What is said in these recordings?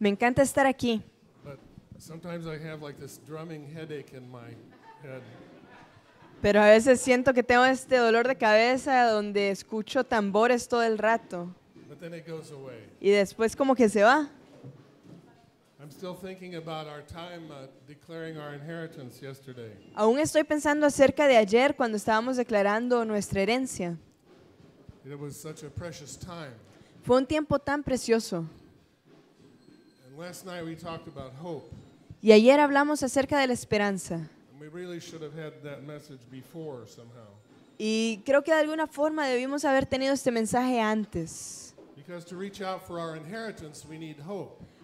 Me encanta estar aquí. Pero a veces siento que tengo este dolor de cabeza donde escucho tambores todo el rato. Y después como que se va. Aún estoy pensando acerca de ayer cuando estábamos declarando nuestra herencia. It was such a fue un tiempo tan precioso. Y ayer hablamos acerca de la esperanza. Y creo que de alguna forma debimos haber tenido este mensaje antes.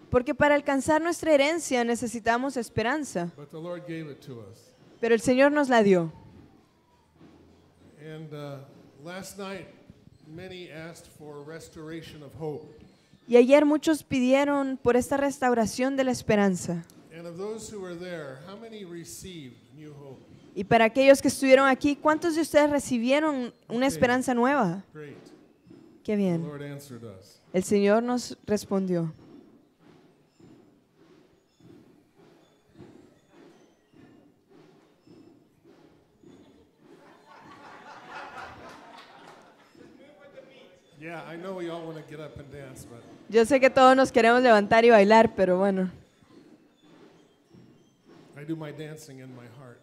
Porque para alcanzar nuestra herencia necesitamos esperanza. Pero el Señor nos la dio. Y y ayer muchos pidieron por esta restauración de la esperanza. Y para aquellos que estuvieron aquí, ¿cuántos de ustedes recibieron una esperanza nueva? Qué bien. El Señor nos respondió. Yo sé que todos nos queremos levantar y bailar, pero bueno. I do my dancing in my heart.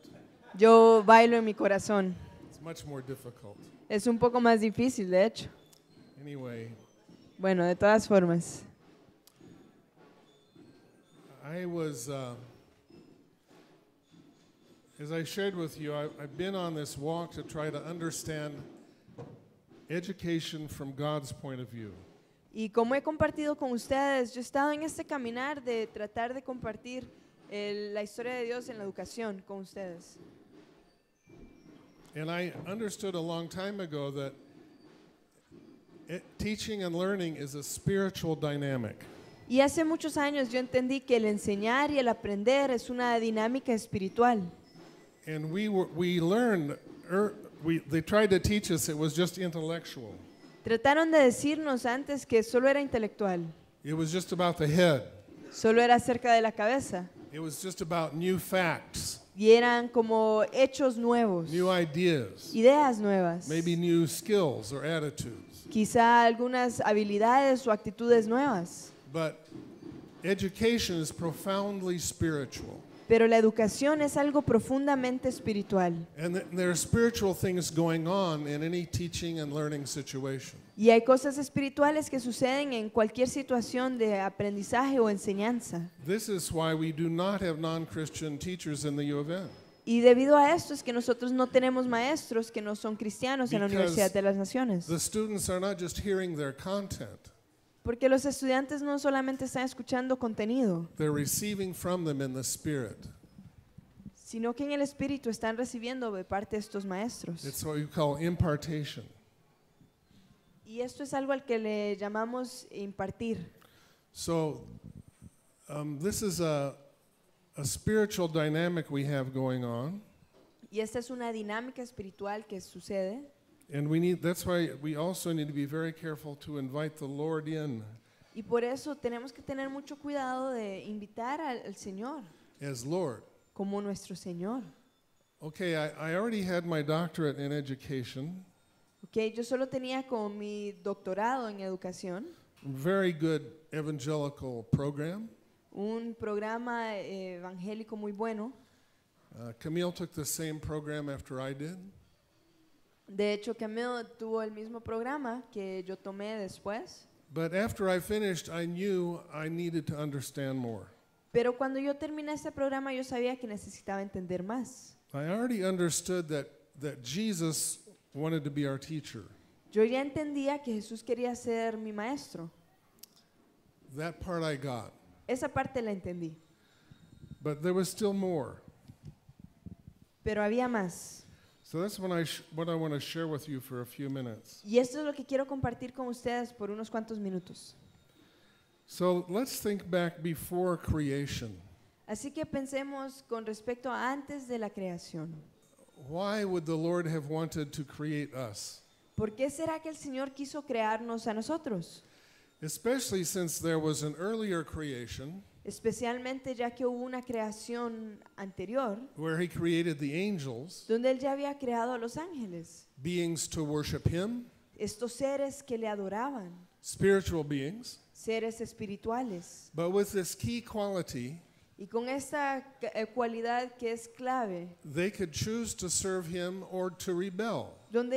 Yo bailo en mi corazón. It's much more difficult. Es un poco más difícil, de hecho. Anyway, bueno, de todas formas. I was, uh, as I shared with you, I, I've been on this walk to try to understand education from God's point of view. Y como he compartido con ustedes, yo he estado en este caminar de tratar de compartir el, eh, la historia de Dios en la educación con ustedes. And I understood a long time ago that it, eh, teaching and learning is a spiritual dynamic. Y hace muchos años yo entendí que el enseñar y el aprender es una dinámica espiritual. And we were, we learned er, we, they tried to teach us it was just intellectual. Trataron de decirnos antes que solo era intelectual. It was just about the head. Solo era acerca de la cabeza. It was just about new facts. Y eran como hechos nuevos. New ideas. Ideas nuevas. Maybe new skills or attitudes. Quizá algunas habilidades o actitudes nuevas. But education is profoundly spiritual. Pero la educación es algo profundamente espiritual. Y hay cosas espirituales que suceden en cualquier situación de aprendizaje o enseñanza. Y debido a esto es que nosotros no tenemos maestros que no son cristianos en la Universidad de las Naciones. The students are not just hearing their content. Porque los estudiantes no solamente están escuchando contenido, sino que en el Espíritu están recibiendo de parte de estos maestros. Y esto es algo al que le llamamos impartir. Y esta es una dinámica espiritual que sucede. And we need, that's why we also need to be very careful to invite the Lord in. Y por eso tenemos que tener mucho cuidado de invitar al, al Señor as Lord. como nuestro Señor. Okay, I, I already had my doctorate in education. Okay, yo solo tenía como mi doctorado en educación, Very good evangelical program. un programa eh, evangélico muy bueno. Uh, Camille took the same program after I did. De hecho, Camille tuvo el mismo programa que yo tomé después. Pero cuando yo terminé ese programa, yo sabía que necesitaba entender más. Yo ya entendía que Jesús quería ser mi maestro. Esa parte la entendí. But there was Pero había más. So that's what I what I want to share with you for a few minutes. Y esto es lo que quiero compartir con ustedes por unos cuantos minutos. So let's think back before creation. Así que pensemos con respecto a antes de la creación. Why would the Lord have wanted to create us? ¿Por qué será que el Señor quiso crearnos a nosotros? Especially since there was an earlier creation. especialmente ya que hubo una creación anterior donde él ya había creado a los ángeles, estos seres que le adoraban, seres espirituales. y con esta eh, cualidad que es clave, Donde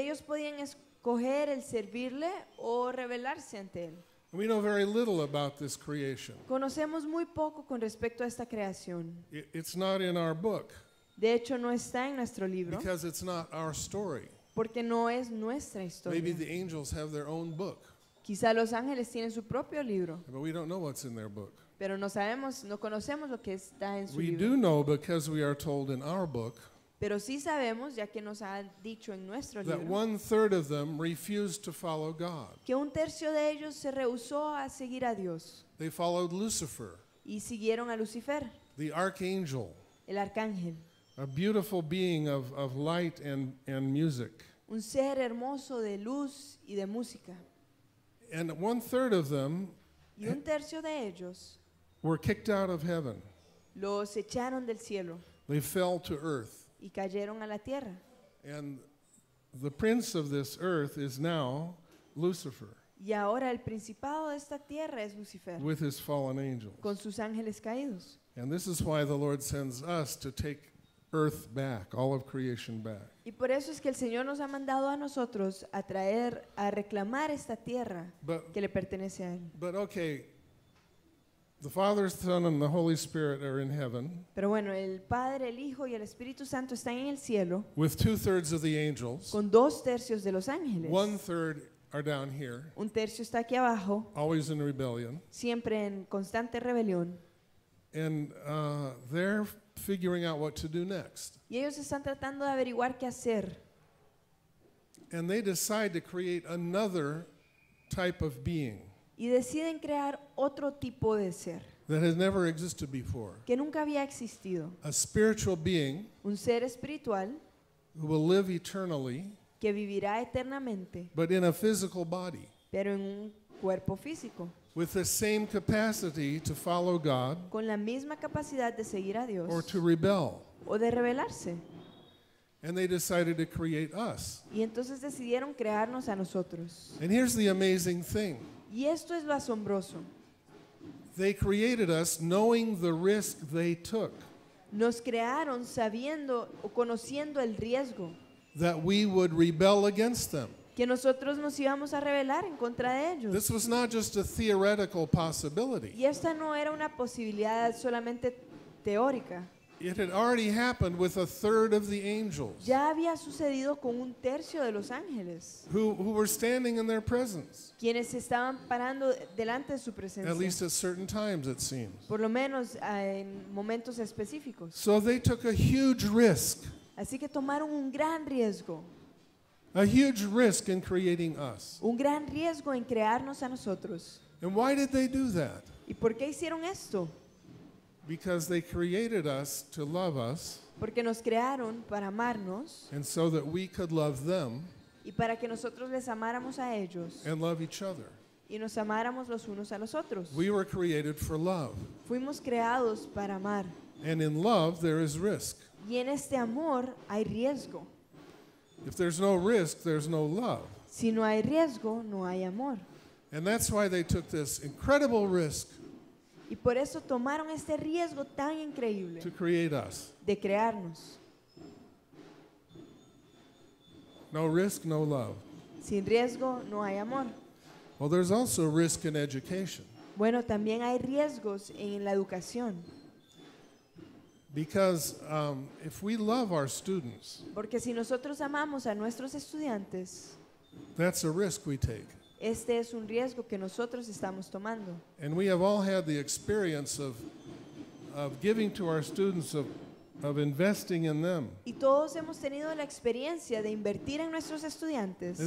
ellos podían escoger el servirle o rebelarse ante él. We know very little about this creation. Conocemos muy poco con respecto a esta creación. It- It's not in our book De hecho, no está en nuestro libro because it's not our story. porque no es nuestra historia. Maybe the angels have their own book, Quizá los ángeles tienen su propio libro, but we don't know what's in their book. pero no sabemos, no conocemos lo que está en su We do know because we are told in our book Pero sí sabemos, ya que nos ha dicho en nuestro que un tercio de ellos se rehusó a seguir a Dios y siguieron a Lucifer, el arcángel, a beautiful un ser hermoso de luz y de música. Y un tercio de ellos los echaron del cielo, y cayeron a la tierra. Y ahora el principado de esta tierra es Lucifer con sus ángeles caídos. Y por eso es que el Señor nos ha mandado a nosotros a traer, a reclamar esta tierra que le pertenece a él. But okay, The Father, Son and the Holy Spirit are in heaven. Pero bueno, el Padre, el Hijo y el Espíritu Santo están en el cielo. With two thirds of the angels. Con dos tercios de los ángeles. One third are down here. Un tercio está aquí abajo. Always in rebellion. Siempre en constante rebelión. And uh, they're figuring out what to do next. Y ellos están tratando de averiguar qué hacer. And they decide to create another type of being. y deciden crear otro tipo de ser que nunca había existido. Un ser espiritual que vivirá eternamente, pero en un cuerpo físico. con la misma capacidad de seguir a Dios, o de rebelarse. Y entonces decidieron crearnos a nosotros. And here's the amazing thing. Y esto es lo asombroso. Nos crearon sabiendo o conociendo el riesgo. Que nosotros nos íbamos a rebelar en contra de ellos. Y esta no era una posibilidad solamente teórica. Ya había sucedido con un tercio de los ángeles, quienes estaban parando delante de su presencia, por lo menos ah, en momentos específicos. Así que tomaron un gran riesgo, un gran riesgo en crearnos a nosotros. ¿Y por qué hicieron esto? Because they created us to love us. Porque nos crearon para amarnos. And so that we could love them. Y para que nosotros les amáramos a ellos. And love each other. Y nos amáramos los unos a los otros. We were created for love. Fuimos creados para amar. And in love there is risk. Y en este amor hay riesgo. If there's no risk, there's no love. Si no hay riesgo, no hay amor. And that's why they took this incredible risk. Y por eso tomaron este riesgo tan increíble de crearnos. No risk, no love. Sin riesgo no hay amor. Bueno, también hay riesgos en la educación. Um, Porque si nosotros amamos a nuestros estudiantes, that's a risk we take. Este es un riesgo que nosotros estamos tomando. Y todos hemos tenido la experiencia de invertir en nuestros estudiantes.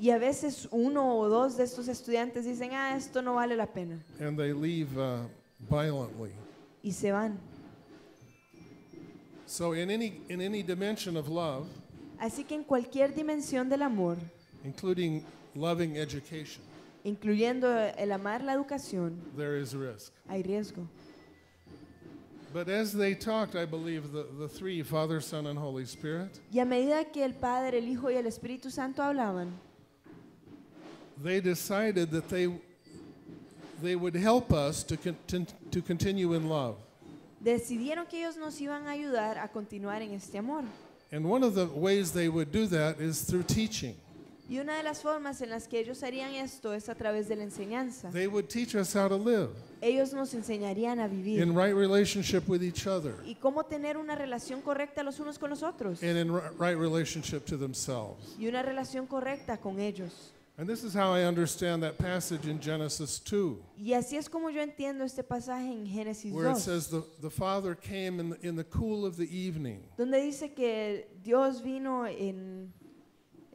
Y a veces uno o dos de estos estudiantes dicen, "Ah, esto no vale la pena." Uh, y se van. So in any in any dimension of love. Así que en cualquier dimensión del amor, incluyendo el amar la educación, hay riesgo. Y a medida que el Padre, el Hijo y el Espíritu Santo hablaban, decidieron que ellos nos iban a ayudar a continuar en este amor. And one of the ways they would do that is through teaching. Y una de las formas en las que ellos harían esto es a través de la enseñanza. They would teach us how to live Ellos nos enseñarían a vivir in right relationship with each other y cómo tener una relación correcta los unos con los otros and in ri- right relationship to themselves. y una relación correcta con ellos. And this is how I understand that passage in Genesis 2. Y así es como yo entiendo este pasaje en Génesis 2. Where it says the, the father came in the, in the cool of the evening. Donde dice que Dios vino en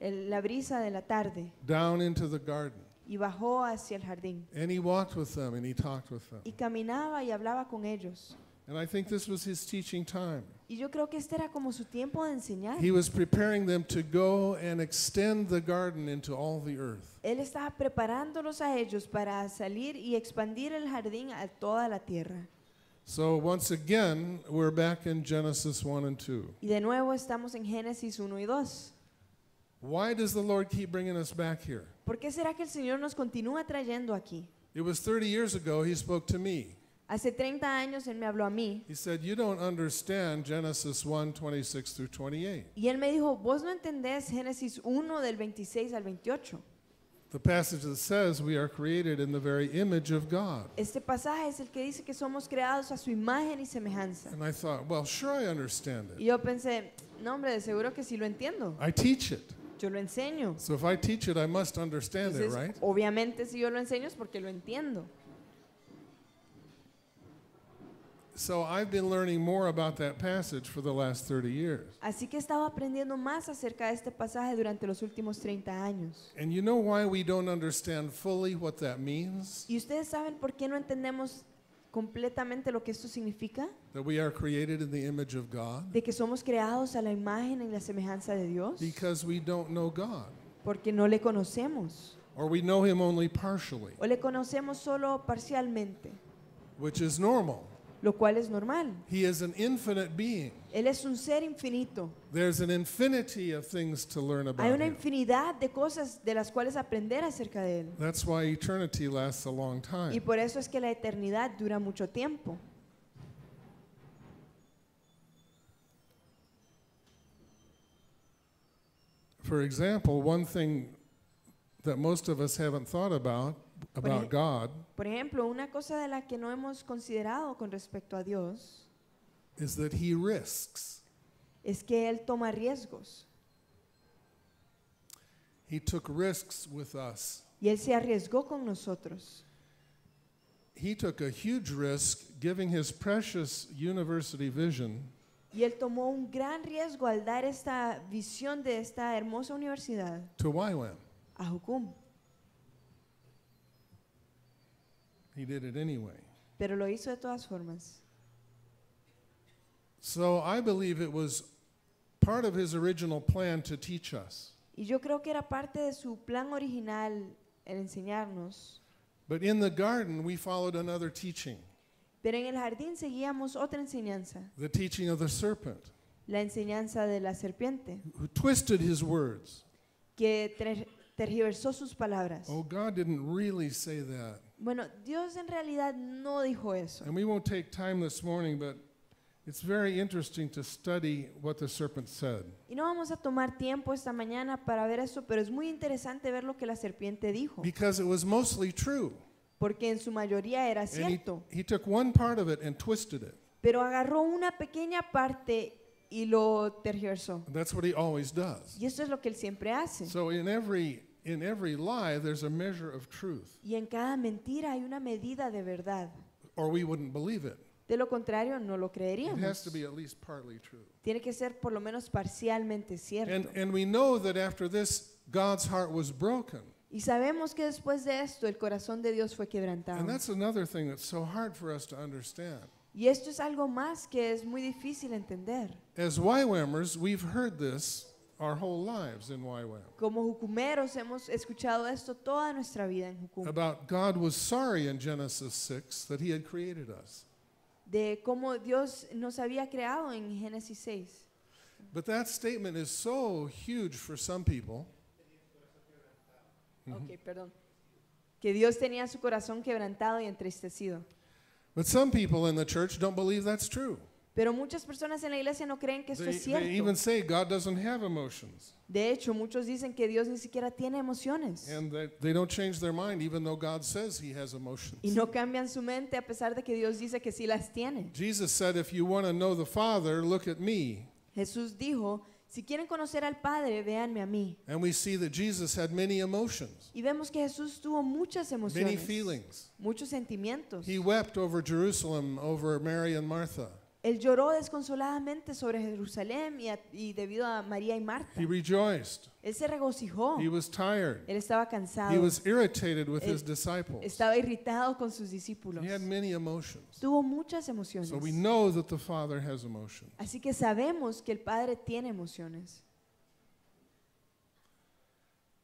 el, la brisa de la tarde. Down into the garden. Y bajó hacia el jardín. And he walked with them and he talked with them. Y caminaba y hablaba con ellos. And I think this was his teaching time. Y yo creo que este era como su tiempo de enseñar. He was preparing them to go and extend the garden into all the earth. Él estaba preparándolos a ellos para salir y expandir el jardín a toda la tierra. So once again, we're back in Genesis 1 and 2. Y de nuevo estamos en Génesis 1 y 2. Why does the Lord keep bringing us back here? ¿Por qué será que el Señor nos continúa trayendo aquí? It was 30 years ago he spoke to me. Hace 30 años él me habló a mí. Y él me dijo, "Vos no entendés Génesis 1 del 26 al 28." Este pasaje es el que dice que somos creados a su imagen y semejanza. Y yo pensé, no hombre, de seguro que sí lo entiendo. Yo lo enseño. So if I teach it, I must understand it, right? Obviamente si yo lo enseño es porque lo entiendo. So I've been learning more about that passage for the last 30 years. Así que he estado aprendiendo más acerca de este pasaje durante los últimos 30 años. And you know why we don't understand fully what that means? ¿Y ustedes saben por qué no entendemos completamente lo que esto significa? That we are created in the image of God? De que somos creados a la imagen y la semejanza de Dios? Because we don't know God. Porque no le conocemos. Or we know him only partially. O le conocemos solo parcialmente. Which is normal lo cual es normal. He is an infinite being. Él es un ser infinito. There's an infinity of things to learn about. Hay una him. de cosas de las cuales aprender acerca de él. That's why eternity lasts a long time. Y por eso es que la eternidad dura mucho tiempo. For example, one thing that most of us haven't thought about por, ejemplo, una cosa de la que no hemos considerado con respecto a Dios risks. es que él toma riesgos. He took risks with us. Y él se arriesgó con nosotros. He took a huge risk giving his precious university vision. Y él tomó un gran riesgo al dar esta visión de esta hermosa universidad. To YWAM. A Hukum. He did it anyway. Pero lo hizo de todas formas. So I believe it was part of his original plan to teach us. Y yo creo que era parte de su plan original el enseñarnos. But in the garden we followed another teaching. Pero en el jardín seguíamos otra enseñanza. The teaching of the serpent. La enseñanza de la serpiente. Who twisted his words. Que tergiversó sus palabras. Oh, God didn't really say that. Bueno, Dios en realidad no dijo eso. Y no vamos a tomar tiempo esta mañana para ver eso, pero es muy interesante ver lo que la serpiente dijo. Porque en su mayoría era cierto. Pero agarró una pequeña parte y lo tergiversó. Y eso es lo que él siempre hace. in every lie there's a measure of truth. Y en cada mentira hay una medida de verdad. Or we wouldn't believe it. De lo contrario, no lo It has to be at least partly true. Tiene que ser por lo menos parcialmente And, and we know that after this, God's heart was broken. Y sabemos que después de esto el corazón de Dios fue quebrantado. And that's another thing that's so hard for us to understand. Y esto es algo más que es muy difícil entender. As YWAMers, we've heard this our whole lives in YWAM. Como jucumeros hemos escuchado esto toda nuestra vida en Jucum. About God was sorry in Genesis 6 that he had created us. De cómo Dios nos había creado en Génesis 6. But that statement is so huge for some people. Okay, mm-hmm. perdón. Que Dios tenía su corazón quebrantado y entristecido. But some people in the church don't believe that's true. Pero muchas personas en la iglesia no creen que esto es cierto. De hecho, muchos dicen que Dios ni siquiera tiene emociones. Y no cambian su mente a pesar de que Dios dice que sí las tiene. Jesús dijo, si quieren conocer al Padre, véanme a mí. Y vemos que Jesús tuvo muchas emociones. Muchos sentimientos. He over Martha. Él lloró desconsoladamente sobre Jerusalén y, debido a María y Marta. Él se regocijó. Él estaba cansado. Él Estaba irritado con sus discípulos. Tuvo muchas emociones. we know that the Father has emotions. Así que sabemos que el Padre tiene emociones.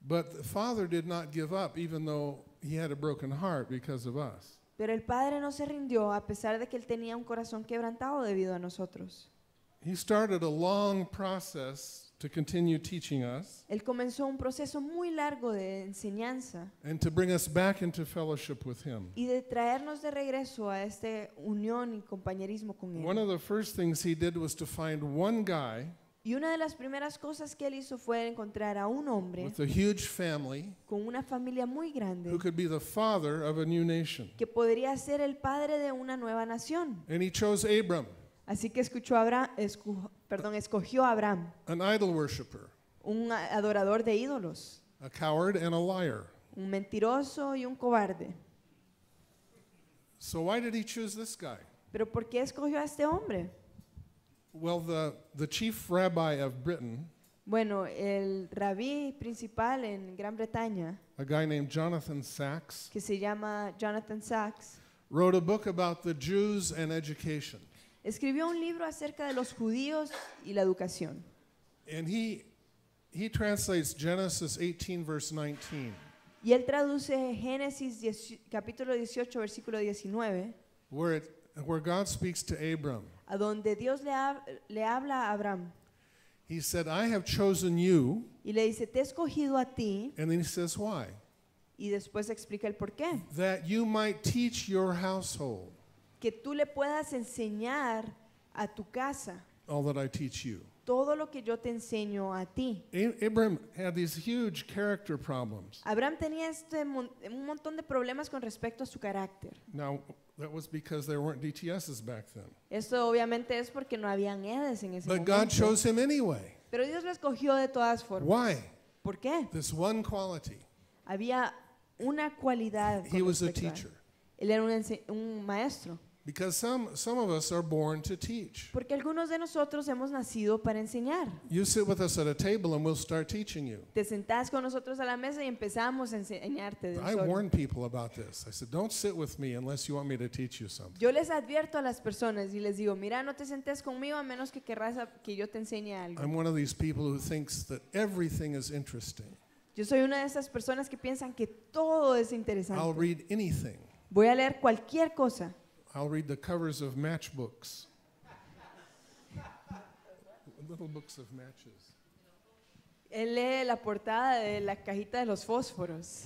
But the Father did not give up even though he had a broken heart because of us. Pero el padre no se rindió a pesar de que él tenía un corazón quebrantado debido a nosotros. He started a long process to continue teaching us Él comenzó un proceso muy largo de enseñanza and to bring us back into fellowship with him. y de traernos de regreso a este unión y compañerismo con él. One of the first things he did was to find one guy y una de las primeras cosas que él hizo fue encontrar a un hombre con una familia muy grande que podría ser el padre de una nueva nación. Así que escuchó a perdón, escogió a Abraham, un adorador de ídolos, un mentiroso y un cobarde. Pero ¿por qué escogió a este hombre? Well, the, the chief rabbi of Britain, Bueno, el rabí principal en Gran Bretaña, a guy named Jonathan Sachs, que se llama Jonathan Sachs, wrote a book about the Jews and education. escribió un libro acerca de los judíos y la educación. And he, he translates Genesis 18, verse 19. Y él traduce Génesis capítulo 18, versículo 19, where it a donde Dios le, habla a Abraham. He said, I have chosen you. Y le dice, te he escogido a ti. Y después explica el por qué. Que tú le puedas enseñar a tu casa. All that I teach you. Todo lo que yo te enseño a ti. Abraham tenía este un montón de problemas con respecto a su carácter. That Esto obviamente es porque no habían EDES en ese momento. Pero Dios lo escogió de todas formas. ¿Por qué? Había una cualidad. He was a Él era un maestro. Because some, some of us are born to teach. Porque algunos de nosotros hemos nacido para enseñar. You sit with us at a table and we'll start teaching you. Te sentás con nosotros a la mesa y empezamos a enseñarte de I warn people about this. I said, don't sit with me unless you want me to teach you something. Yo les advierto a las personas y les digo, mira, no te sentes conmigo a menos que querrás que yo te enseñe algo. I'm one of these people who thinks that everything is interesting. Yo soy una de esas personas que piensan que todo es interesante. I'll read anything. Voy a leer cualquier cosa. I'll read the covers of matchbooks, little books of matches. Él lee la portada de la cajita de los fósforos,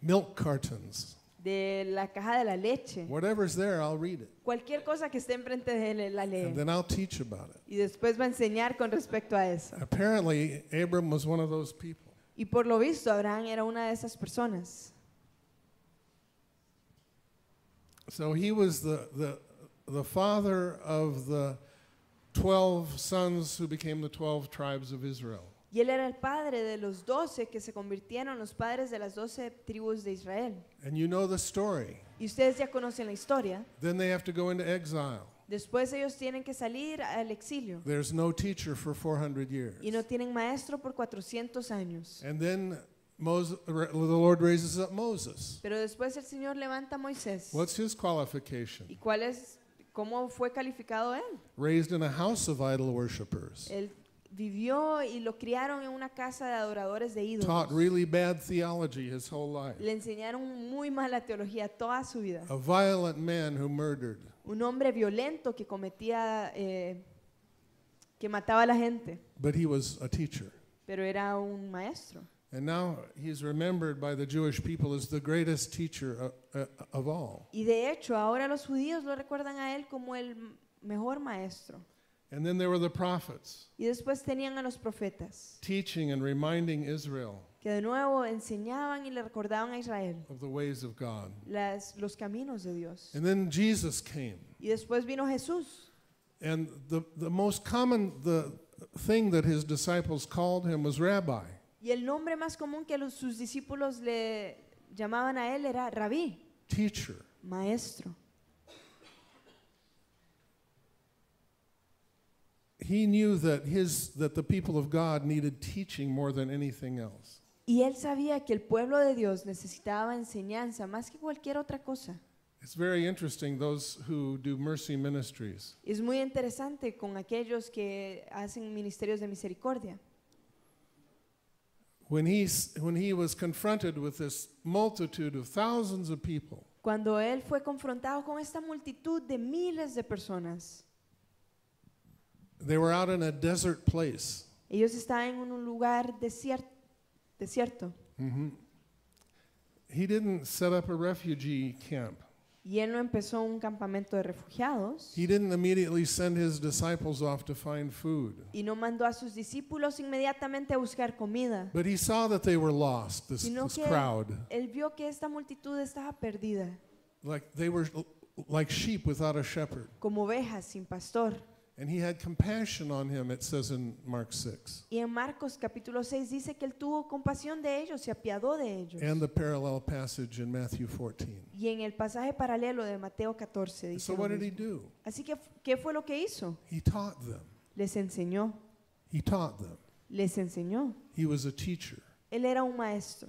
milk cartons. de la caja de la leche. Whatever's there, I'll read it. Cualquier cosa que esté enfrente de él, la lee. And then I'll teach about it. Y después va a enseñar con respecto a eso. Apparently, Abram was one of those people. Y por lo visto, Abraham era una de esas personas. So he was the, the, the father of the 12 sons who became the 12 tribes of Israel. Y él era el padre de los doce que se convirtieron los padres de las doce tribus de Israel. And you know the story. Y ustedes ya conocen la historia. Then they have to go into exile. Después ellos tienen que salir al exilio. There's no teacher for 400 years. Y no tienen maestro por 400 años. And then Moses, the Lord raises up Moses. Pero después el Señor levanta a Moisés. What's his qualification? ¿Y cuál es cómo fue calificado él? Raised in a house of idol worshippers. Él vivió y lo criaron en una casa de adoradores de ídolos. Taught really bad theology his whole life. Le enseñaron muy mala teología toda su vida. A violent man who murdered. Un hombre violento que cometía eh, que mataba a la gente. But he was a teacher. Pero era un maestro. And now he's remembered by the Jewish people as the greatest teacher of, uh, uh, of all. Y de hecho, ahora los judíos lo recuerdan a él como el mejor maestro. And then there were the prophets. Y después tenían a los profetas. Teaching and reminding Israel. Que de nuevo enseñaban y le recordaban a Israel. Of the ways of God. Las, los caminos de Dios. And then Jesus came. Y después vino Jesús. And the, the most common the thing that his disciples called him was rabbi. Y el nombre más común que sus discípulos le llamaban a él era rabí, maestro. He knew that his that the people of God needed teaching more than anything else. Y él sabía que el pueblo de Dios necesitaba enseñanza más que cualquier otra cosa. It's very interesting those who do mercy ministries. Es muy interesante con aquellos que hacen ministerios de misericordia. When he, when he was confronted with this multitude of thousands of people, Cuando él fue confrontado con esta multitud de miles de personas, they were out in a desert place. ellos estaban en un lugar desierto. desierto. Mhm. He didn't set up a refugee camp. Y él no empezó un campamento de refugiados. He didn't immediately send his disciples off to find food. Y no mandó a sus discípulos inmediatamente a buscar comida. But he saw that they were lost, this, Sino this que crowd. Él, él vio que esta multitud estaba perdida. Like they were like sheep without a shepherd. Como ovejas sin pastor. And he had compassion on him, it says in Mark 6. Y en Marcos capítulo 6 dice que él tuvo compasión de ellos, se apiadó de ellos. And the parallel passage in Matthew 14. Y en el pasaje paralelo de Mateo 14 dice. So what did he do? Así que ¿qué fue lo que hizo? He taught them. Les enseñó. He taught them. Les enseñó. He was a teacher. Él era un maestro.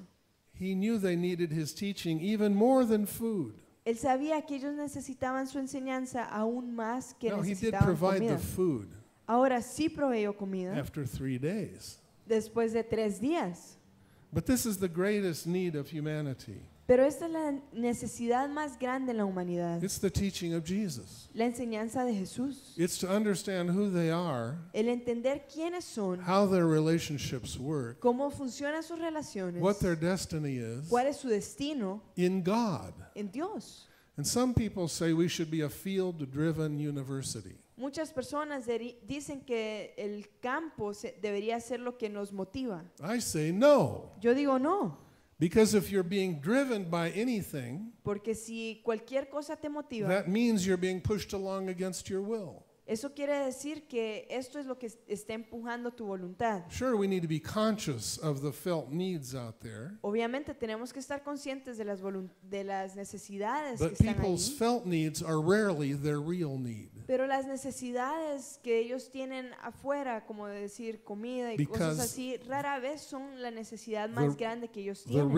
He knew they needed his teaching even more than food. Él sabía que ellos necesitaban su enseñanza aún más que necesitaban comida. Ahora sí proveyó comida after three days. después de tres días. But this is the greatest need of humanity. Pero esta es la necesidad más grande en la humanidad. It's the teaching of Jesus. La enseñanza de Jesús. It's to understand who they are. El entender quiénes son. How their relationships work. Cómo funcionan sus relaciones. What their destiny is. Cuál es su destino. In God. En Dios. And some people say we should be a field-driven university. Muchas personas dicen que el campo debería ser lo que nos motiva. I say no. Yo digo no. Because if you're being driven by anything, Porque si cualquier cosa te motiva, that means you're being pushed along against your will. eso quiere decir que esto es lo que está empujando tu voluntad. Sure, we need to be conscious of the felt needs out there, Obviamente tenemos que estar conscientes de las, de las necesidades que but people's felt needs are rarely their real need. Pero las necesidades que ellos tienen afuera, como decir comida y cosas así, rara vez son la necesidad más grande que ellos tienen.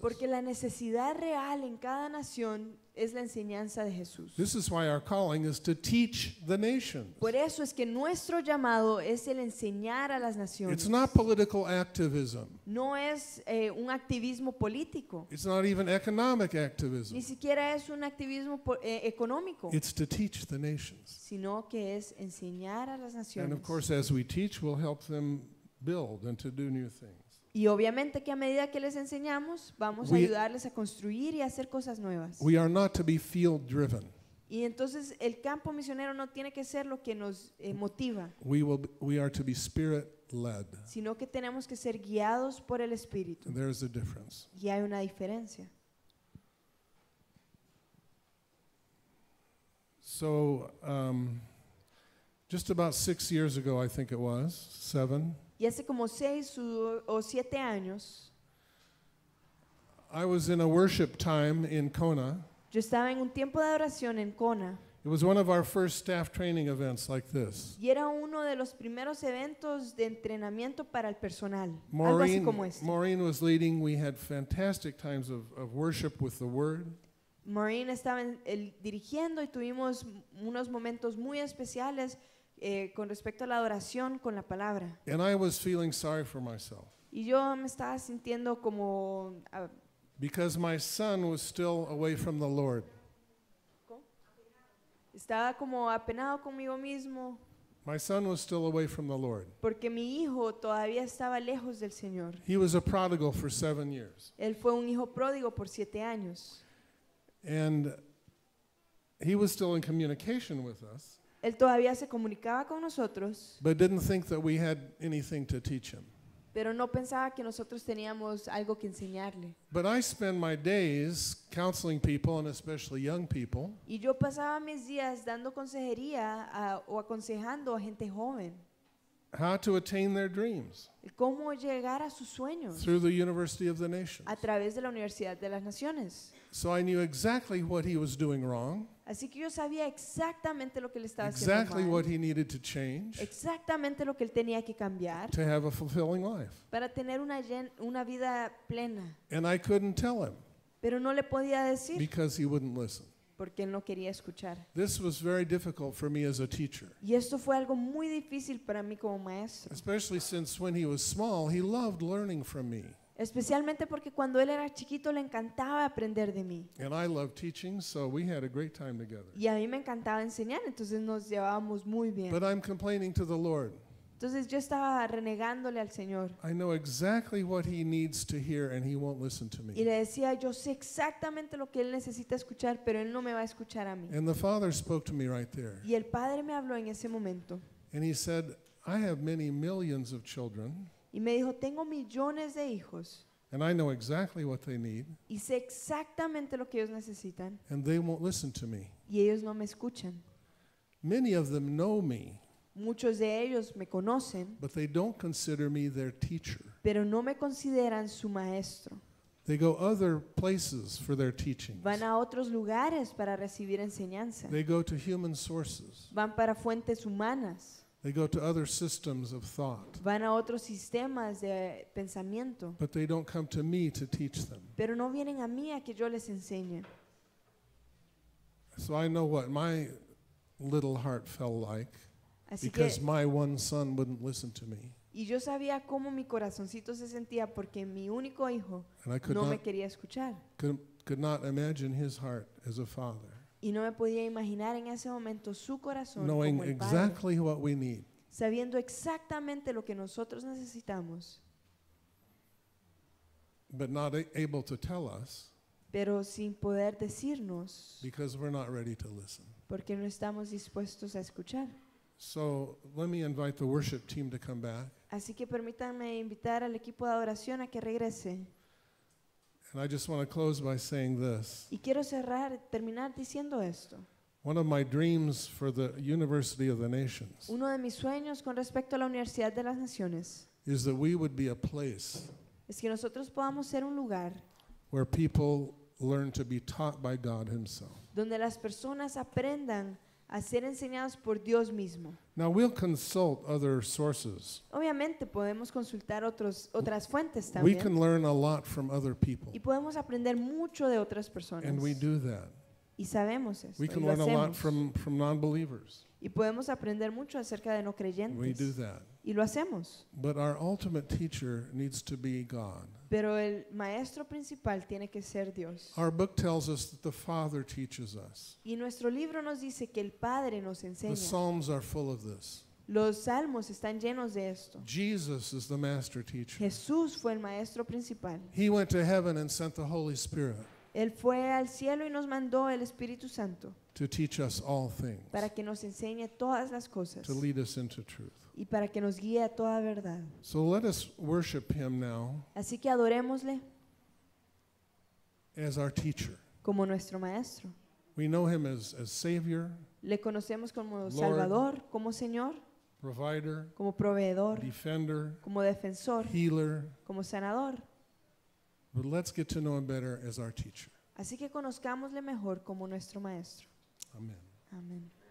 Porque la necesidad real en cada nación es la enseñanza de Jesús. This is why our calling is to teach the nations. Por eso es que nuestro llamado es el enseñar a las naciones. It's not political activism. No es eh, un activismo político. It's not even economic activism. Ni siquiera es un activismo eh, económico. It's to teach the nations. Sino que es enseñar a las naciones. And of course as we teach we'll help them build and to do new things. Y obviamente que a medida que les enseñamos, vamos a ayudarles a construir y a hacer cosas nuevas. We are not to be field driven. Y entonces el campo misionero no tiene que ser lo que nos eh, motiva, We, will, we are to be spirit led. sino que tenemos que ser guiados por el Espíritu. a difference. Y hay una diferencia. So, um, just about six years ago, I think it was, seven, y hace como seis o siete años, I was in a worship time in Kona. yo estaba en un tiempo de adoración en Kona. It was one of our first staff training events like this. Y era uno de los primeros eventos de entrenamiento para el personal, algo así como este. Maureen was leading. We had fantastic times of, of worship with the Word. Maureen estaba el- dirigiendo y tuvimos unos momentos muy especiales eh, con respecto a la adoración con la palabra. And I was feeling sorry for myself Y yo me estaba sintiendo como ah, because my son was still away from the Lord. estaba como apenado conmigo mismo My son was still away from the Lord. porque mi hijo todavía estaba lejos del Señor. He was a prodigal for seven years. Él fue un hijo pródigo por siete años And he was still in communication with us, él todavía se comunicaba con nosotros, but didn't think that we had anything to teach him. pero no pensaba que nosotros teníamos algo que enseñarle. But I spend my days counseling people and especially young people Y yo pasaba mis días dando consejería a- o aconsejando a gente joven how to attain their dreams cómo llegar a sus sueños through the University of the Nations. a través de la Universidad de las Naciones. So I knew exactly what he was doing wrong Así que yo sabía exactamente lo que él estaba haciendo exactly what he needed to change exactamente lo que él tenía que cambiar to have a fulfilling life. para tener una, una vida plena. And I couldn't tell him Pero no le podía decir because he wouldn't listen. porque él no quería escuchar. This was very difficult for me as a teacher, Y esto fue algo muy difícil para mí como maestro. especially since when he was small, he loved learning from me. Especialmente porque cuando él era chiquito le encantaba aprender de mí. Y a mí me encantaba enseñar, entonces nos llevábamos muy bien. Entonces yo estaba renegándole al Señor. Y le decía, yo sé exactamente lo que él necesita escuchar, pero él no me va a escuchar a mí. Y el Padre me habló en ese momento. And he said, I have many millions of children. Y me dijo, tengo millones de hijos. Y sé exactamente lo que ellos necesitan. Y ellos no me escuchan. Muchos de ellos me conocen. Pero no me consideran su maestro. Van a otros lugares para recibir enseñanza. Van para fuentes humanas. They go to other systems of thought. Van a otros sistemas de pensamiento. But they don't come to me to teach them. Pero no vienen a mí a que yo les enseñe. So I know what my little heart felt like Así because que, my one son wouldn't listen to me. Y yo sabía cómo mi corazoncito se sentía porque mi único hijo no not, me quería escuchar. Could, could not imagine his heart as a father. Y no me podía imaginar en ese momento su corazón sabiendo exactamente lo que nosotros necesitamos, able to tell us pero sin poder decirnos porque no estamos dispuestos a escuchar. Así que permítanme invitar al equipo de adoración a que regrese. And I just want to close by saying this. Y quiero cerrar, terminar diciendo esto. One of my dreams for the University of the Nations Uno de mis sueños con respecto a la Universidad de las Naciones is that we would be a place es que nosotros podamos ser un lugar where people learn to be taught by God himself. donde las personas aprendan a ser enseñados por Dios mismo. Now we'll consult other sources. Obviamente podemos consultar otros, otras fuentes también. We can learn a lot from other people. y podemos aprender mucho de otras personas. And we do that. y sabemos eso. We y can lo learn a lot from, from non believers. Y podemos aprender mucho acerca de no creyentes. Y lo hacemos. Pero el maestro principal tiene que ser Dios. Y nuestro libro nos dice que el Padre nos enseña. Los salmos están llenos de esto. Jesús fue el maestro principal. Él fue al cielo y nos mandó el Espíritu Santo para que nos enseñe todas las cosas y para que nos guíe a toda verdad. Así que adorémosle como nuestro maestro. Le conocemos como Salvador, como Señor, como proveedor, como defensor, como sanador. but let's get to know him better as our teacher. Así que conozcámosle mejor como nuestro maestro. Amen. Amen.